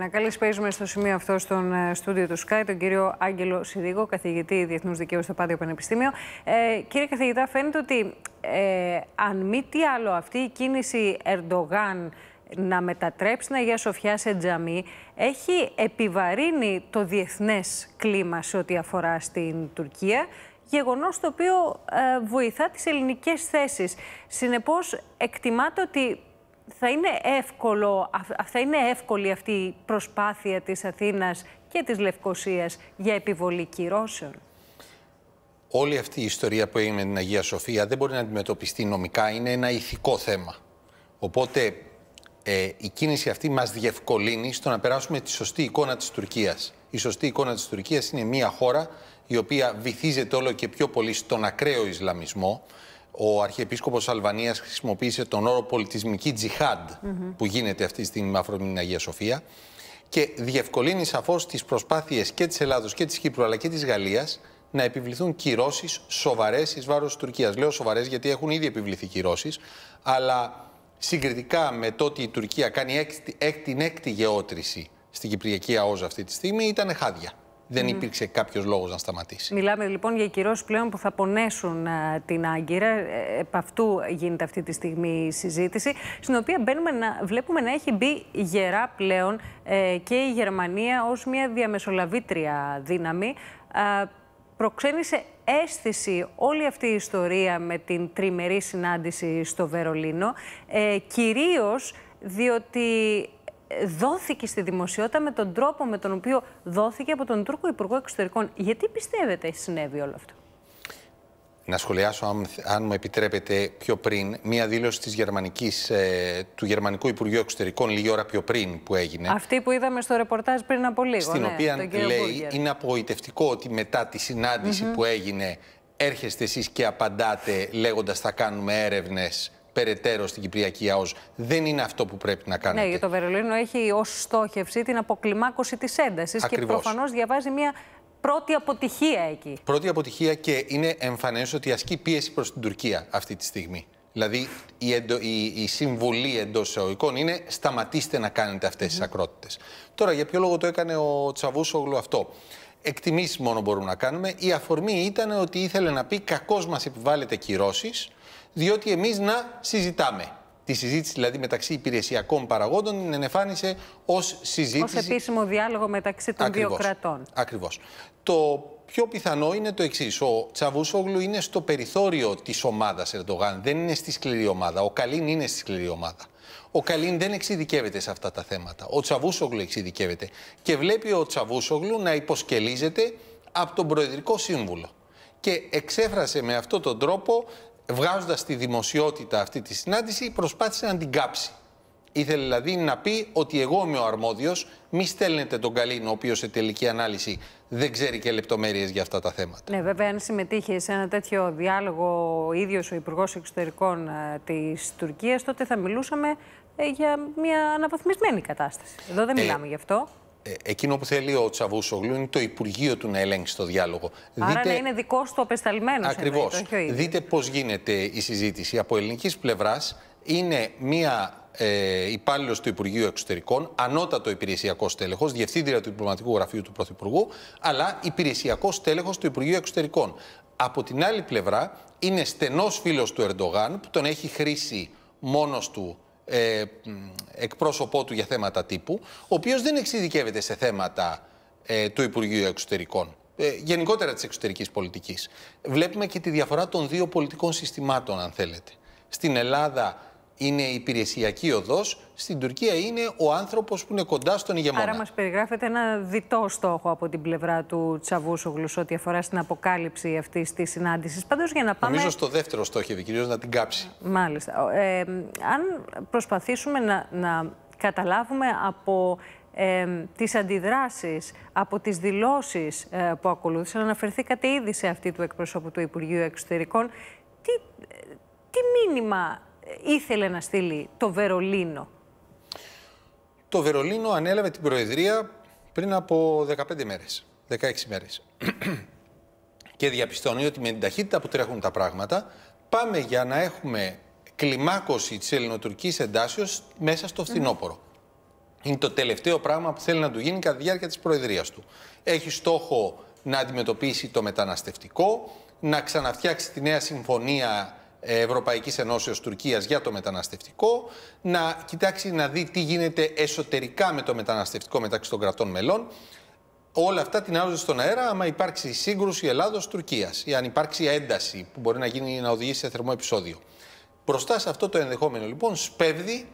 Να καλησπέζουμε στο σημείο αυτό στον ε, στούντιο του ΣΚΑΙ τον κύριο Άγγελο Σιδίγο, καθηγητή Διεθνούς Δικαίου στο Πάδιο Πανεπιστήμιο. Ε, κύριε καθηγητά, φαίνεται ότι ε, αν μη τι άλλο αυτή η κίνηση Ερντογάν να μετατρέψει την Αγία Σοφιά σε τζαμί έχει επιβαρύνει το διεθνές κλίμα σε ό,τι αφορά στην Τουρκία, γεγονός το οποίο ε, βοηθά τις ελληνικές θέσεις. Συνεπώς, εκτιμάται ότι θα είναι, εύκολο, θα είναι εύκολη αυτή η προσπάθεια της Αθήνας και της Λευκοσίας για επιβολή κυρώσεων. Όλη αυτή η ιστορία που έγινε με την Αγία Σοφία δεν μπορεί να αντιμετωπιστεί νομικά, είναι ένα ηθικό θέμα. Οπότε ε, η κίνηση αυτή μας διευκολύνει στο να περάσουμε τη σωστή εικόνα της Τουρκίας. Η σωστή εικόνα της Τουρκίας είναι μια χώρα η οποία βυθίζεται όλο και πιο πολύ στον ακραίο Ισλαμισμό, ο Αρχιεπίσκοπος Αλβανίας χρησιμοποίησε τον όρο πολιτισμική τζιχάντ που γίνεται αυτή τη στιγμή με Αγία Σοφία και διευκολύνει σαφώς τις προσπάθειες και της Ελλάδος και της Κύπρου αλλά και της Γαλλίας να επιβληθούν κυρώσεις σοβαρές εις βάρος της Τουρκίας. Λέω σοβαρές γιατί έχουν ήδη επιβληθεί κυρώσεις, αλλά συγκριτικά με το ότι η Τουρκία κάνει έκτη, έκτη, την έκτη γεώτρηση στην Κυπριακή ΑΟΖ αυτή τη στιγμή ήταν χάδια δεν υπήρξε κάποιος λόγος να σταματήσει. Μιλάμε λοιπόν για κυρώσεις πλέον που θα πονέσουν ε, την Άγκυρα. Ε, επ' αυτού γίνεται αυτή τη στιγμή η συζήτηση. Στην οποία να, βλέπουμε να έχει μπει γερά πλέον ε, και η Γερμανία ως μια διαμεσολαβήτρια δύναμη. Α, προξένησε αίσθηση όλη αυτή η ιστορία με την τριμερή συνάντηση στο Βερολίνο, ε, κυρίως διότι δόθηκε στη δημοσιότητα με τον τρόπο με τον οποίο δόθηκε από τον Τούρκο Υπουργό Εξωτερικών. Γιατί πιστεύετε συνέβη όλο αυτό. Να σχολιάσω, αν, αν μου επιτρέπετε, πιο πριν, μία δήλωση της γερμανικής, ε, του Γερμανικού Υπουργείου Εξωτερικών λίγη ώρα πιο πριν που έγινε. Αυτή που είδαμε στο ρεπορτάζ πριν από λίγο. Στην ναι, οποία λέει, είναι απογοητευτικό ότι μετά τη συνάντηση που έγινε έρχεστε εσείς και απαντάτε λέγοντας θα κάνουμε έρευνες περαιτέρω στην Κυπριακή ΑΟΣ. Δεν είναι αυτό που πρέπει να κάνετε. Ναι, γιατί το Βερολίνο έχει ως στόχευση την αποκλιμάκωση της έντασης και προφανώς διαβάζει μια πρώτη αποτυχία εκεί. Πρώτη αποτυχία και είναι εμφανές ότι ασκεί πίεση προς την Τουρκία αυτή τη στιγμή. Δηλαδή η, εντο, η, η συμβουλή εντός εισαγωγικών είναι σταματήστε να κάνετε αυτές τις ακρότητες. Τώρα, για ποιο λόγο το έκανε ο Τσαβούσογλου αυτό. Εκτιμήσεις μόνο μπορούμε να κάνουμε. Η αφορμή ήταν ότι ήθελε να πει κακώς μας επιβάλλεται κυρώσεις, διότι εμείς να συζητάμε. Τη συζήτηση δηλαδή μεταξύ υπηρεσιακών παραγόντων την ενεφάνισε ως συζήτηση... Ω επίσημο διάλογο μεταξύ των δύο κρατών. Ακριβώς. Το πιο πιθανό είναι το εξής. Ο Τσαβούσογλου είναι στο περιθώριο της ομάδας Ερντογάν. Δεν είναι στη σκληρή ομάδα. Ο Καλίν είναι στη σκληρή ομάδα. Ο Καλίν δεν εξειδικεύεται σε αυτά τα θέματα. Ο Τσαβούσογλου εξειδικεύεται. Και βλέπει ο Τσαβούσογλου να υποσκελίζεται από τον Προεδρικό Σύμβουλο. Και εξέφρασε με αυτόν τον τρόπο, βγάζοντας τη δημοσιότητα αυτή τη συνάντηση, προσπάθησε να την κάψει. Ήθελε δηλαδή να πει ότι εγώ είμαι ο αρμόδιος. Μη στέλνετε τον Καλίνο, ο οποίος σε τελική ανάλυση δεν ξέρει και λεπτομέρειες για αυτά τα θέματα. Ναι, βέβαια, αν συμμετείχε σε ένα τέτοιο διάλογο ο ίδιος ο Υπουργός Εξωτερικών ε, της Τουρκίας, τότε θα μιλούσαμε ε, για μια αναβαθμισμένη κατάσταση. Εδώ δεν ε, μιλάμε ε, γι' αυτό. εκείνο που θέλει ο Τσαβούσογλου είναι το Υπουργείο του να ελέγξει το διάλογο. Άρα Δείτε... να είναι δικό του απεσταλμένος. Ακριβώ. Δείτε πώς γίνεται η συζήτηση. Από ελληνικής πλευράς είναι μια ε, υπάλληλος του Υπουργείου Εξωτερικών, ανώτατο υπηρεσιακό στέλεχος, διευθύντρια του Διπλωματικού Γραφείου του Πρωθυπουργού, αλλά υπηρεσιακό στέλεχος του Υπουργείου Εξωτερικών. Από την άλλη πλευρά, είναι στενός φίλος του Ερντογάν, που τον έχει χρήσει μόνος του ε, εκπρόσωπό του για θέματα τύπου, ο οποίος δεν εξειδικεύεται σε θέματα ε, του Υπουργείου Εξωτερικών ε, γενικότερα της εξωτερικής πολιτικής. Βλέπουμε και τη διαφορά των δύο πολιτικών συστημάτων, αν θέλετε. Στην Ελλάδα είναι η υπηρεσιακή οδός. Στην Τουρκία είναι ο άνθρωπος που είναι κοντά στον ηγεμόνα. Άρα, μας περιγράφεται ένα διτό στόχο από την πλευρά του Τσαβούσογλου σε ό,τι αφορά στην αποκάλυψη αυτής της συνάντησης. Πάντως, για να πάμε. Νομίζω στο δεύτερο στόχο, κυρίως να την κάψει. Μάλιστα. Ε, αν προσπαθήσουμε να, να καταλάβουμε από ε, τις αντιδράσεις από τις δηλώσεις ε, που ακολούθησαν. Αναφερθήκατε ήδη σε αυτή του εκπροσώπου του Υπουργείου Εξωτερικών. Τι, ε, τι μήνυμα ήθελε να στείλει το Βερολίνο. Το Βερολίνο ανέλαβε την Προεδρία πριν από 15 μέρες, 16 μέρες. και διαπιστώνει ότι με την ταχύτητα που τρέχουν τα πράγματα πάμε για να έχουμε κλιμάκωση της ελληνοτουρκικής εντάσεως μέσα στο φθινόπωρο. Είναι το τελευταίο πράγμα που θέλει να του γίνει κατά τη διάρκεια της προεδρίας του. Έχει στόχο να αντιμετωπίσει το μεταναστευτικό, να ξαναφτιάξει τη νέα συμφωνία Ευρωπαϊκής Ενώσεως Τουρκίας για το μεταναστευτικό, να κοιτάξει να δει τι γίνεται εσωτερικά με το μεταναστευτικό μεταξύ των κρατών μελών. Όλα αυτά την άλλωζε στον αέρα άμα υπάρξει σύγκρουση Ελλάδος-Τουρκίας ή αν υπάρξει ένταση που μπορεί να, γίνει, να οδηγήσει σε θερμό επεισόδιο. Μπροστά σε αυτό το ενδεχόμενο λοιπόν σπέβδει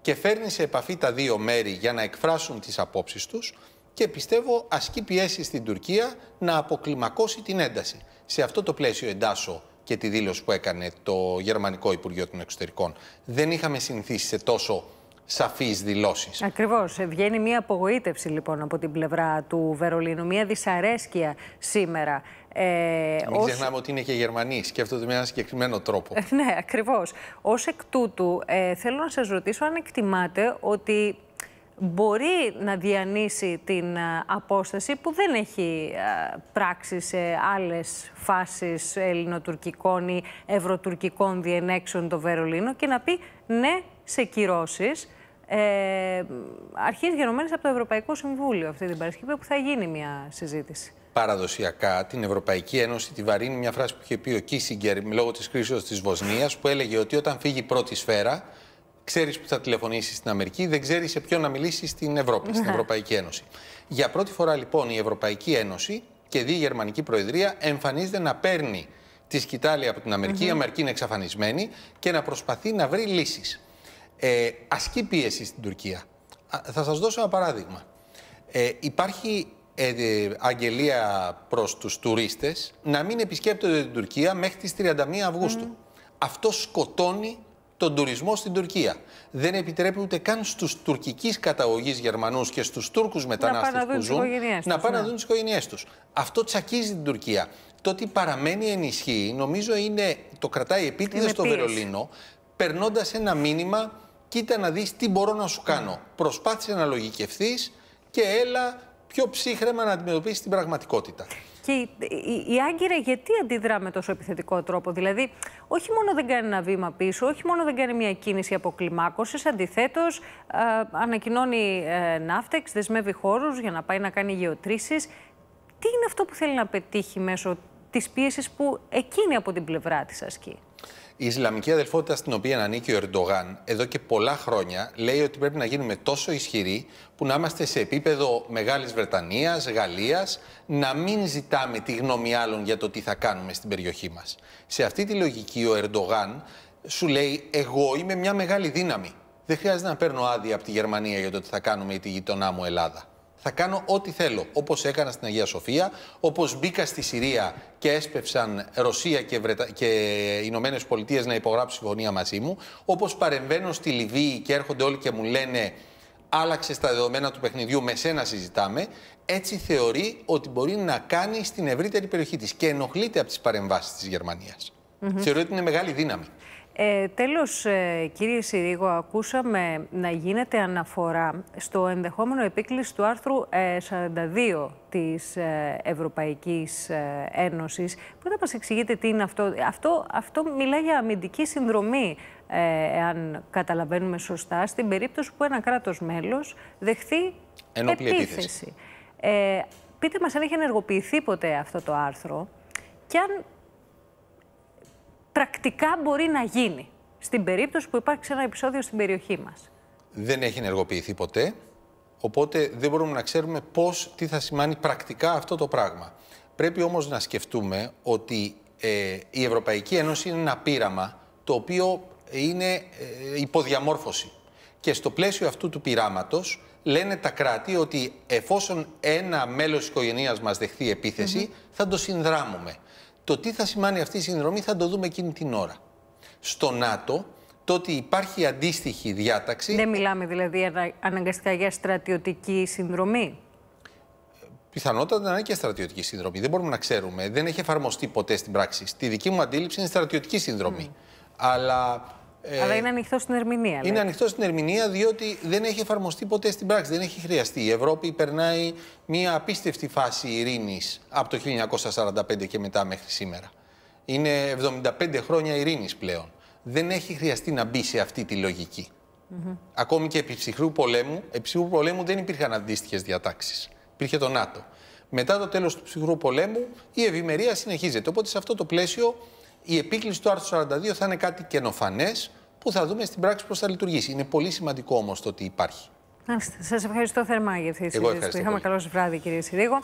και φέρνει σε επαφή τα δύο μέρη για να εκφράσουν τις απόψεις τους και πιστεύω ασκεί πιέσεις στην Τουρκία να αποκλιμακώσει την ένταση. Σε αυτό το πλαίσιο εντάσσω και τη δήλωση που έκανε το Γερμανικό Υπουργείο των Εξωτερικών. Δεν είχαμε συνηθίσει σε τόσο σαφείς δηλώσεις. Ακριβώς. Βγαίνει μια απογοήτευση λοιπόν από την πλευρά του Βερολίνου, μια δυσαρέσκεια σήμερα. Ε, Μην ξεχνάμε ότι είναι και Γερμανοί, σκέφτονται με έναν συγκεκριμένο τρόπο. Ε, ναι, ακριβώς. Ως εκ τούτου, ε, θέλω να σας ρωτήσω αν εκτιμάτε ότι μπορεί να διανύσει την ε, απόσταση που δεν έχει ε, πράξει σε άλλες φάσεις ελληνοτουρκικών ή ευρωτουρκικών διενέξεων το Βερολίνο και να πει ναι σε κυρώσεις ε, αρχής γενομένης από το Ευρωπαϊκό Συμβούλιο αυτή την Παρασκευή που θα γίνει μια συζήτηση. Παραδοσιακά την Ευρωπαϊκή Ένωση τη βαρύνει μια φράση που είχε πει ο Κίσιγκερ λόγω της κρίσης της Βοσνίας που έλεγε ότι όταν φύγει η πρώτη σφαίρα ξέρεις που θα τηλεφωνήσεις στην Αμερική, δεν ξέρεις σε ποιον να μιλήσεις στην Ευρώπη, στην ναι. Ευρωπαϊκή Ένωση. Για πρώτη φορά λοιπόν η Ευρωπαϊκή Ένωση και δι η Γερμανική Προεδρία εμφανίζεται να παίρνει τη σκητάλη από την Αμερική, η Αμερική είναι εξαφανισμένη και να προσπαθεί να βρει λύσεις. Ε, ασκεί πίεση στην Τουρκία. θα σας δώσω ένα παράδειγμα. Ε, υπάρχει ε, αγγελία προς τους τουρίστες να μην επισκέπτονται την Τουρκία μέχρι τις 31 Αυγούστου. Αυτό σκοτώνει τον τουρισμό στην Τουρκία. Δεν επιτρέπει ούτε καν στους τουρκικής καταγωγής Γερμανούς και στους Τούρκους μετανάστε που ζουν να πάνε να ναι. δουν τις οικογένειές τους. Αυτό τσακίζει την Τουρκία. Το ότι παραμένει ενισχύει, νομίζω είναι, το κρατάει επίτηδες στο Βερολίνο, περνώντας ένα μήνυμα. Κοίτα να δεις τι μπορώ να σου κάνω. Προσπάθησε να λογικευθείς και έλα πιο ψύχρεμα να αντιμετωπίσεις την πραγματικότητα. Και η Άγκυρα γιατί αντιδρά με τόσο επιθετικό τρόπο. Δηλαδή, όχι μόνο δεν κάνει ένα βήμα πίσω, όχι μόνο δεν κάνει μια κίνηση αποκλιμάκωσης, αντιθέτως ανακοινώνει ε, ναύτεξ, δεσμεύει χώρους για να πάει να κάνει γεωτρήσεις. Τι είναι αυτό που θέλει να πετύχει μέσω της πίεσης που εκείνη από την πλευρά της ασκεί. Η Ισλαμική αδελφότητα στην οποία ανήκει ο Ερντογάν εδώ και πολλά χρόνια λέει ότι πρέπει να γίνουμε τόσο ισχυροί που να είμαστε σε επίπεδο Μεγάλης Βρετανίας, Γαλλίας, να μην ζητάμε τη γνώμη άλλων για το τι θα κάνουμε στην περιοχή μας. Σε αυτή τη λογική ο Ερντογάν σου λέει εγώ είμαι μια μεγάλη δύναμη. Δεν χρειάζεται να παίρνω άδεια από τη Γερμανία για το τι θα κάνουμε ή τη γειτονά μου Ελλάδα θα κάνω ό,τι θέλω. Όπως έκανα στην Αγία Σοφία, όπως μπήκα στη Συρία και έσπευσαν Ρωσία και, Βρετα... και Ηνωμένες Πολιτείες να υπογράψουν συμφωνία μαζί μου, όπως παρεμβαίνω στη Λιβύη και έρχονται όλοι και μου λένε άλλαξε τα δεδομένα του παιχνιδιού, με σένα συζητάμε, έτσι θεωρεί ότι μπορεί να κάνει στην ευρύτερη περιοχή της και ενοχλείται από τις παρεμβάσεις της Γερμανίας. Mm Θεωρεί ότι είναι μεγάλη δύναμη. Ε, τέλος, ε, κύριε Συρίγο, ακούσαμε να γίνεται αναφορά στο ενδεχόμενο επίκληση του άρθρου 42 ε, της ε, Ευρωπαϊκής Ένωσης. Πού θα μας εξηγείτε τι είναι αυτό. Αυτό, αυτό μιλάει για αμυντική συνδρομή, εάν καταλαβαίνουμε σωστά, στην περίπτωση που ένα κράτος μέλος δεχθεί Ενόπλη επίθεση. Ε, πείτε μας αν έχει ενεργοποιηθεί ποτέ αυτό το άρθρο και αν πρακτικά μπορεί να γίνει στην περίπτωση που υπάρξει ένα επεισόδιο στην περιοχή μας. Δεν έχει ενεργοποιηθεί ποτέ, οπότε δεν μπορούμε να ξέρουμε πώς, τι θα σημαίνει πρακτικά αυτό το πράγμα. Πρέπει όμως να σκεφτούμε ότι ε, η Ευρωπαϊκή Ένωση είναι ένα πείραμα το οποίο είναι ε, υποδιαμόρφωση. Και στο πλαίσιο αυτού του πειράματος λένε τα κράτη ότι εφόσον ένα μέλος της οικογένειας μας δεχθεί επίθεση, θα το συνδράμουμε. Το τι θα σημάνει αυτή η συνδρομή θα το δούμε εκείνη την ώρα. Στο ΝΑΤΟ, το ότι υπάρχει αντίστοιχη διάταξη. Δεν μιλάμε δηλαδή αναγκαστικά για στρατιωτική συνδρομή. Πιθανότατα να είναι και στρατιωτική συνδρομή. Δεν μπορούμε να ξέρουμε. Δεν έχει εφαρμοστεί ποτέ στην πράξη. Στη δική μου αντίληψη είναι στρατιωτική συνδρομή. Mm. Αλλά ε, Αλλά είναι ανοιχτό στην ερμηνεία. Είναι ανοιχτό στην ερμηνεία διότι δεν έχει εφαρμοστεί ποτέ στην πράξη. Δεν έχει χρειαστεί. Η Ευρώπη περνάει μια απίστευτη φάση ειρήνης από το 1945 και μετά μέχρι σήμερα. Είναι 75 χρόνια ειρήνης πλέον. Δεν έχει χρειαστεί να μπει σε αυτή τη λογική. Ακόμη και επί ψυχρού πολέμου, επί ψυχρού πολέμου δεν υπήρχαν αντίστοιχες διατάξεις. Υπήρχε το ΝΑΤΟ. Μετά το τέλος του ψυχρού πολέμου, η ευημερία συνεχίζεται. Οπότε σε αυτό το πλαίσιο η επίκληση του άρθρου 42 θα είναι κάτι καινοφανές, που θα δούμε στην πράξη πώς θα λειτουργήσει. Είναι πολύ σημαντικό όμως το ότι υπάρχει. Σας ευχαριστώ θερμά για αυτή τη συζήτηση. Είχαμε καλό βράδυ, κύριε Συρίγο.